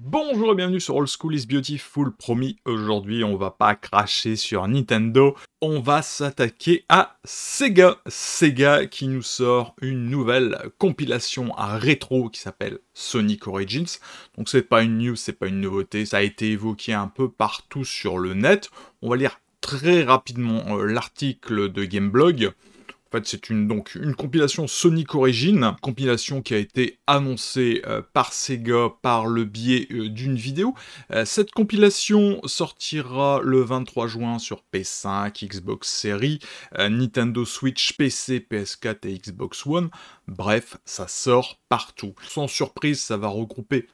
Bonjour et bienvenue sur Old School is Beautiful. Promis, aujourd'hui, on va pas cracher sur Nintendo. On va s'attaquer à Sega. Sega qui nous sort une nouvelle compilation à rétro qui s'appelle Sonic Origins. Donc c'est pas une news, c'est pas une nouveauté. Ça a été évoqué un peu partout sur le net. On va lire très rapidement euh, l'article de Gameblog. En fait, c'est une, donc une compilation Sonic Origin, compilation qui a été annoncée euh, par Sega par le biais euh, d'une vidéo. Euh, cette compilation sortira le 23 juin sur PS5, Xbox Series, Nintendo Switch, PC, PS4 et Xbox One. Bref, ça sort partout. Sans surprise, ça va regrouper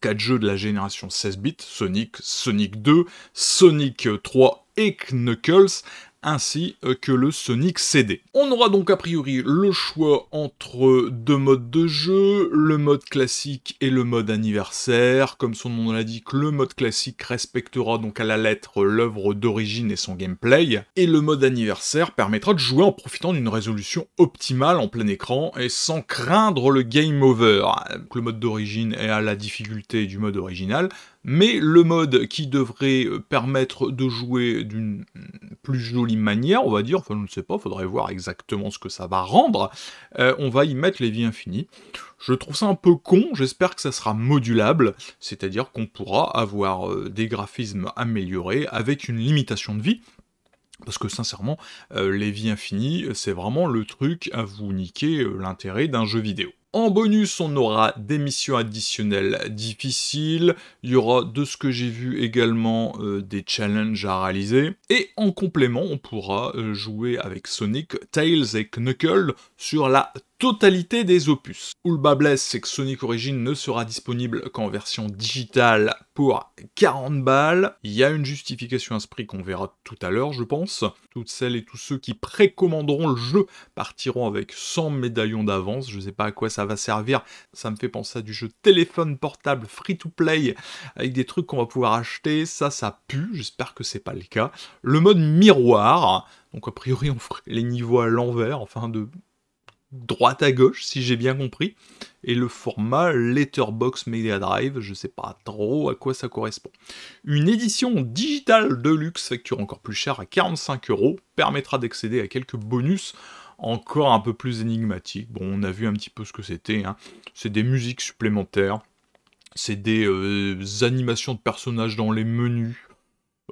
4 jeux de la génération 16 bits, Sonic, Sonic 2, Sonic 3 et Knuckles, ainsi euh, que le Sonic CD. On aura donc a priori le choix entre deux modes de jeu, le mode classique et le mode anniversaire. Comme son nom l'indique, le mode classique respectera donc à la lettre l'œuvre d'origine et son gameplay, et le mode anniversaire permettra de jouer en profitant d'une résolution optimale en plein écran et sans craindre le game over. le mode d'origine est à la difficulté du mode original, mais le mode qui devrait euh, permettre de jouer d'une plus jolie manière, on va dire, enfin je ne sais pas, faudrait voir exactement ce que ça va rendre, euh, on va y mettre les vies infinies. Je trouve ça un peu con, j'espère que ça sera modulable, c'est-à-dire qu'on pourra avoir euh, des graphismes améliorés avec une limitation de vie, parce que sincèrement, les vies infinies, c'est vraiment le truc à vous niquer l'intérêt d'un jeu vidéo. En bonus, on aura des missions additionnelles difficiles, il y aura de ce que j'ai vu également euh, des challenges à réaliser, et en complément, on pourra euh, jouer avec Sonic, Tails et Knuckles sur la totalité des opus. Où le c'est que Sonic Origin ne sera disponible qu'en version digitale pour 40 balles. Il y a une justification à ce prix qu'on verra tout à l'heure, je pense. Toutes celles et tous ceux qui précommanderont le jeu partiront avec 100 médaillons d'avance. Je ne sais pas à quoi ça va servir. Ça me fait penser à du jeu téléphone portable free to play avec des trucs qu'on va pouvoir acheter. Ça, ça pue. J'espère que c'est pas le cas. Le mode miroir. Donc a priori on ferait les niveaux à l'envers, enfin de droite à gauche, si j'ai bien compris, et le format Letterbox Media Drive, je sais pas trop à quoi ça correspond. Une édition digitale de luxe, facture encore plus chère à 45 euros, permettra d'accéder à quelques bonus encore un peu plus énigmatiques. Bon, on a vu un petit peu ce que c'était, hein. c'est des musiques supplémentaires, c'est des euh, animations de personnages dans les menus,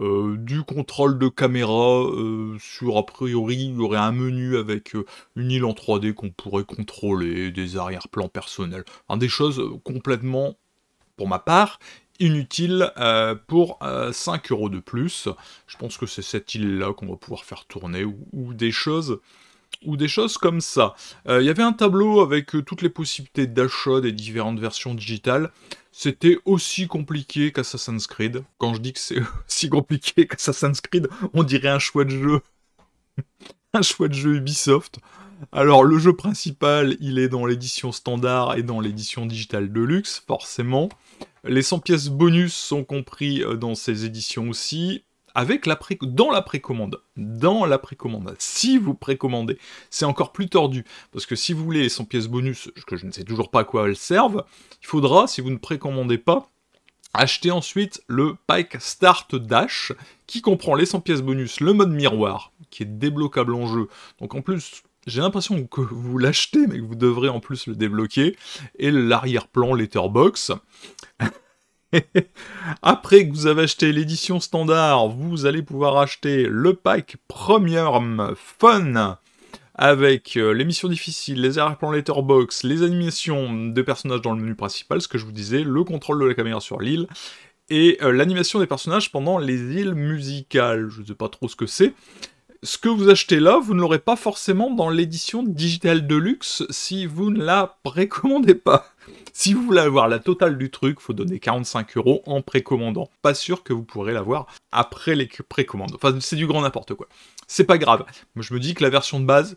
euh, du contrôle de caméra euh, sur a priori il y aurait un menu avec euh, une île en 3D qu'on pourrait contrôler, des arrière-plans personnels, des choses complètement, pour ma part, inutiles pour 5 euros de plus. Je pense que c'est cette île-là qu'on va pouvoir faire tourner ou des choses ou des choses comme ça. Euh, il y avait un tableau avec euh, toutes les possibilités d'achat des différentes versions digitales. C'était aussi compliqué qu'Assassin's Creed. Quand je dis que c'est aussi compliqué qu'Assassin's Creed, on dirait un choix de jeu. un choix de jeu Ubisoft. Alors le jeu principal, il est dans l'édition standard et dans l'édition digitale de luxe, forcément. Les 100 pièces bonus sont compris euh, dans ces éditions aussi avec la pré dans la précommande. Dans la précommande. Si vous précommandez, c'est encore plus tordu. Parce que si vous voulez les 100 pièces bonus, que je ne sais toujours pas à quoi elles servent, il faudra, si vous ne précommandez pas, acheter ensuite le Pike Start Dash, qui comprend les 100 pièces bonus, le mode miroir, qui est débloquable en jeu. Donc en plus, j'ai l'impression que vous l'achetez, mais que vous devrez en plus le débloquer, et l'arrière-plan Letterbox. Après que vous avez acheté l'édition standard, vous allez pouvoir acheter le pack Premium Fun avec euh, les missions difficiles, les arrière-plans letterbox, les animations de personnages dans le menu principal, ce que je vous disais, le contrôle de la caméra sur l'île, et euh, l'animation des personnages pendant les îles musicales. Je ne sais pas trop ce que c'est, ce que vous achetez là, vous ne l'aurez pas forcément dans l'édition digitale de luxe si vous ne la précommandez pas. Si vous voulez avoir la totale du truc, faut donner 45 euros en précommandant. Pas sûr que vous pourrez l'avoir après les précommandes. Enfin, c'est du grand n'importe quoi. C'est pas grave. Je me dis que la version de base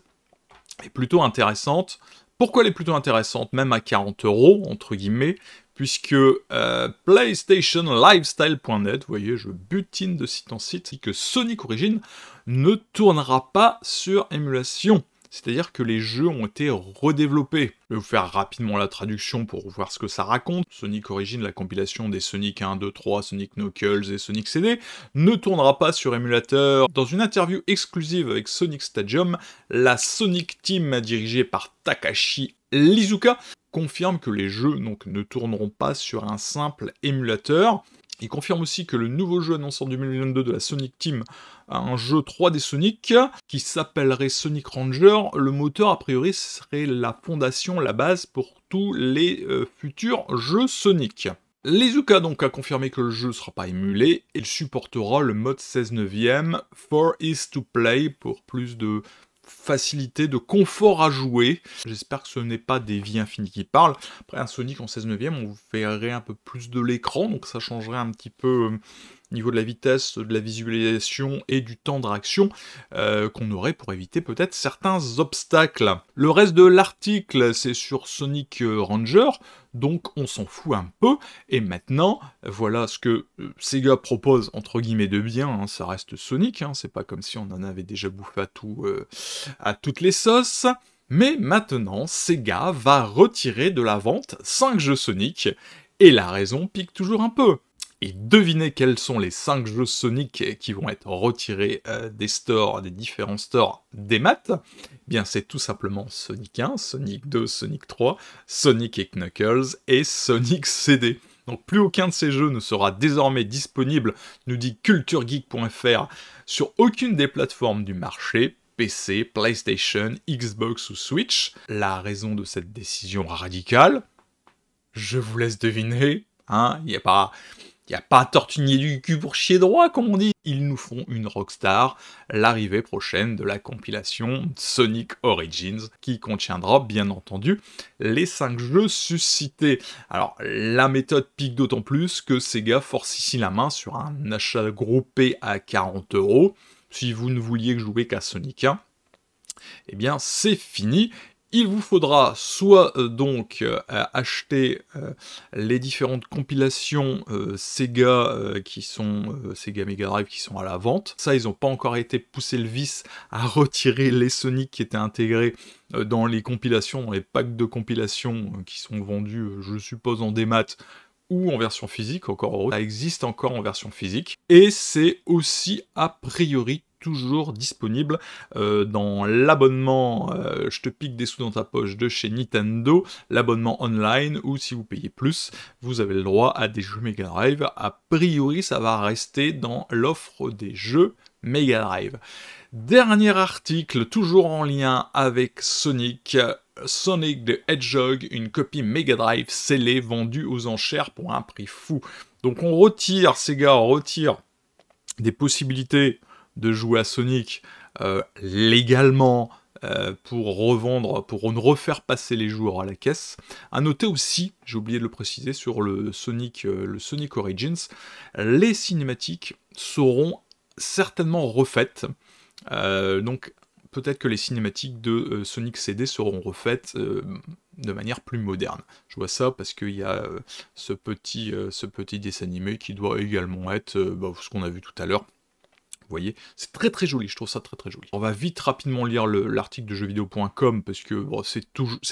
est plutôt intéressante. Pourquoi elle est plutôt intéressante, même à 40 euros, entre guillemets puisque euh, PlayStationLifestyle.net, vous voyez, je butine de site en site, et que Sonic Origin ne tournera pas sur émulation. C'est-à-dire que les jeux ont été redéveloppés. Je vais vous faire rapidement la traduction pour voir ce que ça raconte. Sonic Origin, la compilation des Sonic 1, 2, 3, Sonic Knuckles et Sonic CD, ne tournera pas sur émulateur. Dans une interview exclusive avec Sonic Stadium, la Sonic Team dirigée par Takashi Lizuka confirme que les jeux donc, ne tourneront pas sur un simple émulateur. Il confirme aussi que le nouveau jeu annoncé en 2022 de la Sonic Team un jeu 3D Sonic qui s'appellerait Sonic Ranger. Le moteur, a priori, serait la fondation, la base pour tous les euh, futurs jeux Sonic. Lezuka donc a confirmé que le jeu ne sera pas émulé il supportera le mode 16 neuvième For is to play pour plus de facilité, de confort à jouer. J'espère que ce n'est pas des vies infinies qui parlent. Après un Sonic en 16 neuvième, on verrait un peu plus de l'écran, donc ça changerait un petit peu euh, niveau de la vitesse, de la visualisation et du temps de réaction euh, qu'on aurait pour éviter peut-être certains obstacles. Le reste de l'article, c'est sur Sonic euh, Ranger, donc on s'en fout un peu. Et maintenant, voilà ce que euh, Sega propose entre guillemets de bien. Hein, ça reste Sonic, hein, c'est pas comme si on en avait déjà bouffé tout, à toutes les sauces. Mais maintenant, Sega va retirer de la vente 5 jeux Sonic, et la raison pique toujours un peu et devinez quels sont les 5 jeux Sonic qui vont être retirés euh, des stores, des différents stores des maths eh Bien, c'est tout simplement Sonic 1, Sonic 2, Sonic 3, Sonic et Knuckles et Sonic CD. Donc plus aucun de ces jeux ne sera désormais disponible, nous dit culturegeek.fr, sur aucune des plateformes du marché, PC, PlayStation, Xbox ou Switch. La raison de cette décision radicale, je vous laisse deviner, hein, il n'y a pas... Il n'y a pas tortunier du cul pour chier droit, comme on dit. Ils nous font une rockstar, l'arrivée prochaine de la compilation Sonic Origins, qui contiendra bien entendu les 5 jeux suscités. Alors, la méthode pique d'autant plus que Sega force ici la main sur un achat groupé à 40 euros. Si vous ne vouliez jouer qu'à Sonic 1, eh bien c'est fini, il vous faudra soit euh, donc euh, acheter euh, les différentes compilations Sega qui sont Sega Mega Drive qui sont à la vente. Ça, ils n'ont pas encore été poussés le vice à retirer les Sonic qui étaient intégrés dans les compilations, dans les packs de compilations qui sont vendus, je suppose, en démat ou en version physique, encore ça existe encore en version physique, et c'est aussi a priori toujours disponible euh, dans l'abonnement euh, Je te pique des sous dans ta poche de chez Nintendo, l'abonnement online, ou si vous payez plus, vous avez le droit à des jeux Mega Drive. A priori, ça va rester dans l'offre des jeux Mega Drive. Dernier article, toujours en lien avec Sonic. Sonic de Hedgehog, une copie Mega Drive scellée vendue aux enchères pour un prix fou. Donc on retire, Sega retire des possibilités de jouer à Sonic euh, légalement euh, pour revendre, pour ne refaire passer les joueurs à la caisse. À noter aussi, j'ai oublié de le préciser, sur le Sonic, euh, le Sonic Origins, les cinématiques seront certainement refaites. donc peut-être que les cinématiques de Sonic CD seront refaites de manière plus moderne. Je vois ça parce qu'il y a ce petit, ce petit dessin animé qui doit également être bah, ce qu'on a vu tout à l'heure vous voyez, c'est très très joli, je trouve ça très très joli. On va vite rapidement lire l'article de jeuxvideo.com parce que c'est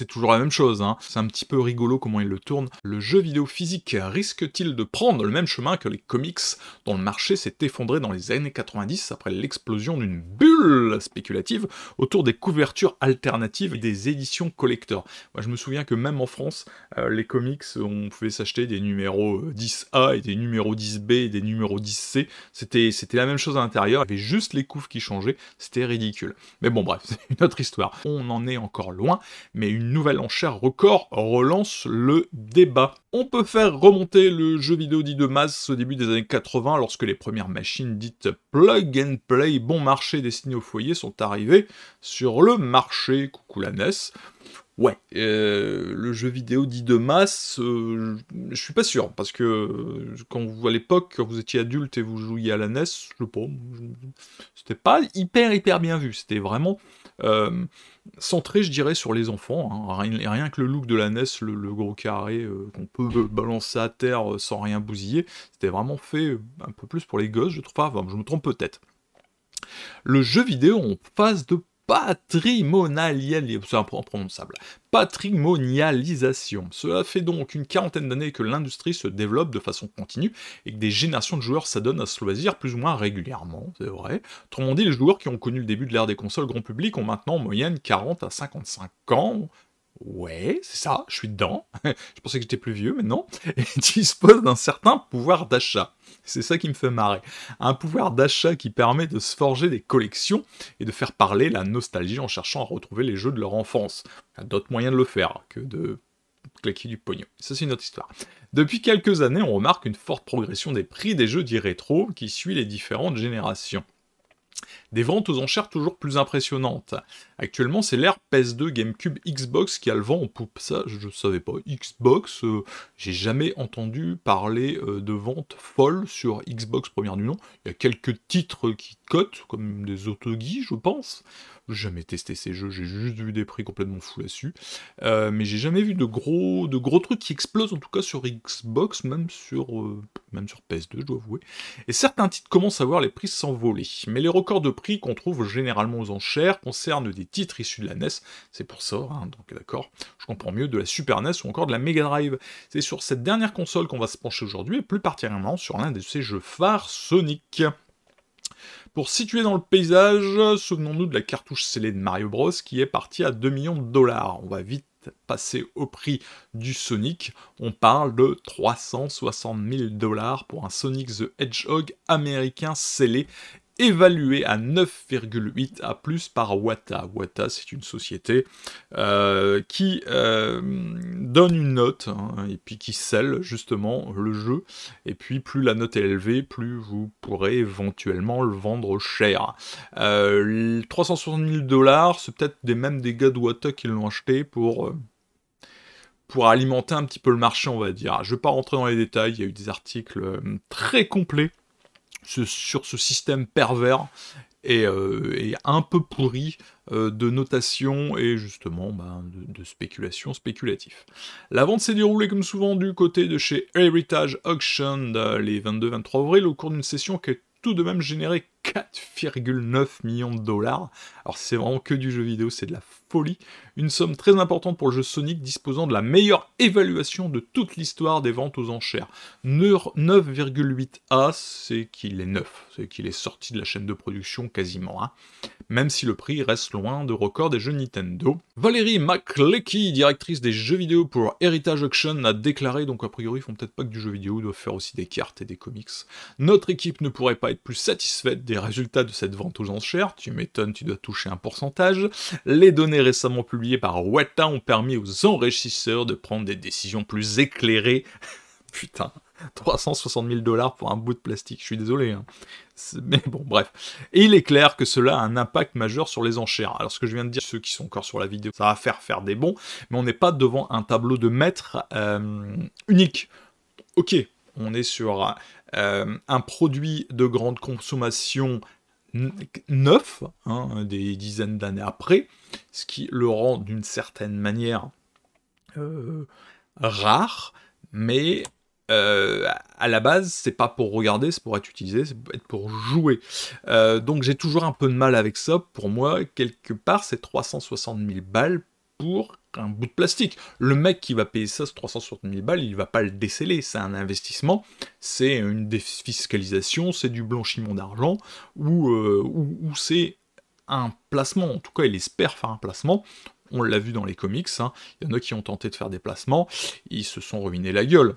toujours la même chose, hein. c'est un petit peu rigolo comment il le tourne. Le jeu vidéo physique risque-t-il de prendre le même chemin que les comics dont le marché s'est effondré dans les années 90 après l'explosion d'une bulle spéculative autour des couvertures alternatives et des éditions collecteurs Moi je me souviens que même en France, euh, les comics, on pouvait s'acheter des numéros 10A euh, et des numéros 10B et des numéros 10C, c'était la même chose à l'intérieur il y avait juste les couves qui changeaient, c'était ridicule. Mais bon bref, c'est une autre histoire. On en est encore loin, mais une nouvelle enchère record relance le débat. On peut faire remonter le jeu vidéo dit de masse au début des années 80 lorsque les premières machines dites plug and play bon marché destinées au foyer sont arrivées sur le marché, coucou la NES. Ouais, euh, le jeu vidéo dit de masse, euh, je suis pas sûr, parce que euh, quand vous, à l'époque, quand vous étiez adulte et vous jouiez à la NES, je sais pas, c'était pas hyper hyper bien vu, c'était vraiment centré, je dirais, sur les enfants, hein. rien, que le look de la NES, le, gros carré qu'on peut balancer à terre sans rien bousiller, c'était vraiment fait un peu plus pour les gosses, je trouve, enfin, je me trompe peut-être. Le jeu vidéo en phase de patrimonialisation. Cela fait donc une quarantaine d'années que l'industrie se développe de façon continue et que des générations de joueurs s'adonnent à ce loisir plus ou moins régulièrement, c'est vrai. Autrement dit, les joueurs qui ont connu le début de l'ère des consoles grand public ont maintenant en moyenne 40 à 55 ans, Ouais, c'est ça, je suis dedans. je pensais que j'étais plus vieux, mais non. Et dispose d'un certain pouvoir d'achat. C'est ça qui me fait marrer. Un pouvoir d'achat qui permet de se forger des collections et de faire parler la nostalgie en cherchant à retrouver les jeux de leur enfance. Il y a d'autres moyens de le faire que de claquer du pognon. Ça, c'est une autre histoire. Depuis quelques années, on remarque une forte progression des prix des jeux dits rétro qui suit les différentes générations des ventes aux enchères toujours plus impressionnantes. Actuellement, c'est l'ère PS2, e GameCube, Xbox qui a le vent en poupe. Ça, je ne savais pas. Xbox, euh, j'ai jamais entendu parler euh, de ventes folles sur Xbox première du nom. Il y a quelques titres qui cotent, comme des autoguis, je pense. Jamais testé ces jeux, j'ai juste vu des prix complètement fous là-dessus. Euh, mais j'ai jamais vu de gros, de gros trucs qui explosent, en tout cas sur Xbox, même sur, même sur PS2, e je dois avouer. Et certains titres commencent à voir les prix s'envoler. Mais les records de prix qu'on trouve généralement aux enchères concerne des titres issus de la NES, c'est pour ça, hein, donc d'accord, je comprends mieux, de la Super NES ou encore de la Mega Drive. C'est sur cette dernière console qu'on va se pencher aujourd'hui, et plus particulièrement sur l'un de ces jeux phares, Sonic. Pour situer dans le paysage, souvenons-nous de la cartouche scellée de Mario Bros qui est partie à 2 millions de dollars. On va vite passer au prix du Sonic. On parle de 360 000 dollars pour un Sonic the Hedgehog américain scellé évalué à 9,8 à plus par Wata. Wata, c'est une société euh, qui euh, donne une note hein, et puis qui scelle justement le jeu. Et puis plus la note est élevée, plus vous pourrez éventuellement le vendre cher. 360 euh, 000 dollars, c'est peut-être des, mêmes des gars de Wata qui l'ont acheté pour pour alimenter un petit peu le marché, on va dire. Je ne vais pas rentrer dans les détails, il y a eu des articles très complets sur ce système pervers et, euh, un peu pourri euh, de notation et justement ben, de, spéculation spéculative. La vente s'est déroulée comme souvent du côté de chez Heritage Auction euh, les 22-23 avril au cours d'une session qui a tout de même généré 4,9 millions de dollars. Alors c'est vraiment que du jeu vidéo, c'est de la folie. Une somme très importante pour le jeu Sonic disposant de la meilleure évaluation de toute l'histoire des ventes aux enchères. 9,8A, c'est qu'il est neuf, c'est qu'il est sorti de la chaîne de production quasiment. Hein. Même si le prix reste loin de record des jeux Nintendo. Valérie McLecky, directrice des jeux vidéo pour Heritage Auction, a déclaré, donc a priori ils font peut-être pas que du jeu vidéo, ils doivent faire aussi des cartes et des comics. Notre équipe ne pourrait pas être plus satisfaite des les résultats de cette vente aux enchères, tu m'étonnes, tu dois toucher un pourcentage. Les données récemment publiées par Weta ont permis aux enrichisseurs de prendre des décisions plus éclairées. Putain, 360 000 dollars pour un bout de plastique, je suis désolé. Hein. Mais bon, bref. il est clair que cela a un impact majeur sur les enchères. Alors ce que je viens de dire, ceux qui sont encore sur la vidéo, ça va faire faire des bons, mais on n'est pas devant un tableau de maître euh, unique. Ok, on est sur euh, euh, un produit de grande consommation neuf, hein, des dizaines d'années après, ce qui le rend d'une certaine manière euh, rare, mais euh, à la base, c'est pas pour regarder, c'est pour être utilisé, c'est pour jouer. donc j'ai toujours un peu de mal avec ça. Pour moi, quelque part, c'est 360 000 balles pour un bout de plastique. Le mec qui va payer ça, 360 000 balles, il va pas le déceler. C'est un investissement, c'est une défiscalisation, c'est du blanchiment d'argent, euh, ou, ou, c'est un placement. En tout cas, il espère faire un placement. On l'a vu dans les comics, hein. il y en a qui ont tenté de faire des placements, ils se sont ruinés la gueule.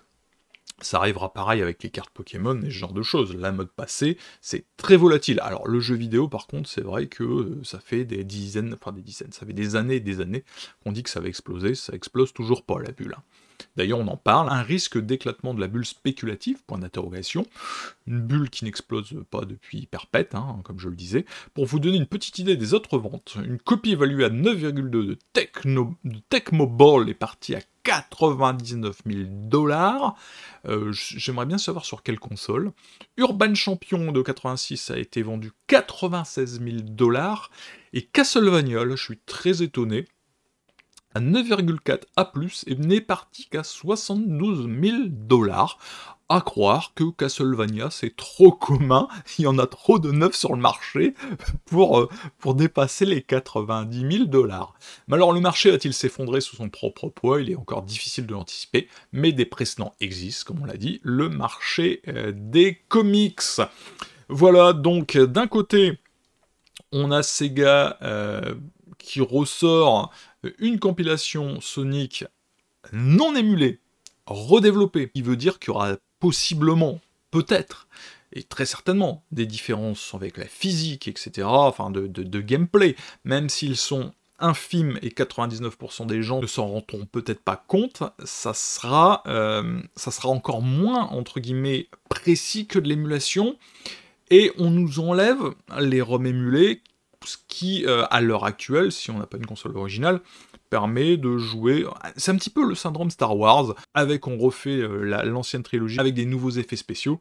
Ça arrivera pareil avec les cartes Pokémon et ce genre de choses. La mode passée, c'est très volatile. Alors le jeu vidéo, par contre, c'est vrai que euh, ça fait des dizaines, enfin des dizaines, ça fait des années et des années qu'on dit que ça va exploser. Ça explose toujours pas la bulle. Hein. D'ailleurs, on en parle. Un risque d'éclatement de la bulle spéculative, point d'interrogation. Une bulle qui n'explose pas depuis perpète, hein, comme je le disais. Pour vous donner une petite idée des autres ventes, une copie évaluée à 9,2 de, de Tecmo Ball est partie à 99 000 dollars. Euh, j'aimerais bien savoir sur quelle console. Urban Champion de 86 a été vendu 96 000 dollars. Et Castlevania, je suis très étonné, à 9,4 A+, et n'est parti qu'à 72 000 dollars. À croire que Castlevania, c'est trop commun, il y en a trop de neufs sur le marché pour, euh, pour dépasser les 90 000 dollars. Mais alors, le marché va-t-il s'effondrer sous son propre poids Il est encore difficile de l'anticiper, mais des précédents existent, comme on l'a dit, le marché euh, des comics. Voilà, donc, d'un côté, on a Sega... Euh, qui ressort une compilation Sonic non émulée, redéveloppée, qui veut dire qu'il y aura possiblement, peut-être, et très certainement, des différences avec la physique, etc., enfin de, gameplay, même s'ils sont infimes et 99% des gens ne s'en rendront peut-être pas compte, ça sera, euh, ça sera encore moins, entre guillemets, précis que de l'émulation, et on nous enlève les ROM émulés ce qui, euh, à l'heure actuelle, si on n'a pas une console originale, permet de jouer. C'est un petit peu le syndrome Star Wars, avec on refait euh, l'ancienne trilogie avec des nouveaux effets spéciaux.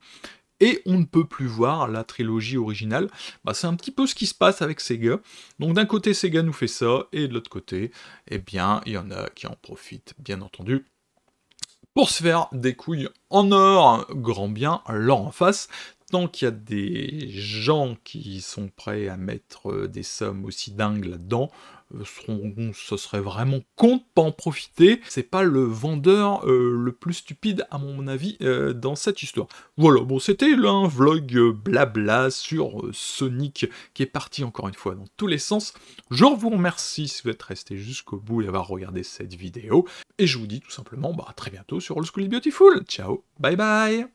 Et on ne peut plus voir la trilogie originale. Bah, c'est un petit peu ce qui se passe avec Sega. Donc d'un côté Sega nous fait ça, et de l'autre côté, eh bien, il y en a qui en profitent, bien entendu, pour se faire des couilles en or, grand bien, l'or en face, tant qu'il y a des gens qui sont prêts à mettre euh, des sommes aussi dingues là-dedans, euh, ce serait vraiment con de pas en profiter. C'est pas le vendeur euh, le plus stupide, à mon avis, dans cette histoire. Voilà, bon, c'était un vlog blabla sur Sonic qui est parti encore une fois dans tous les sens. Je vous remercie si vous êtes resté jusqu'au bout et avoir regardé cette vidéo. Et je vous dis tout simplement bah, à très bientôt sur Old School Beautiful. Ciao, bye bye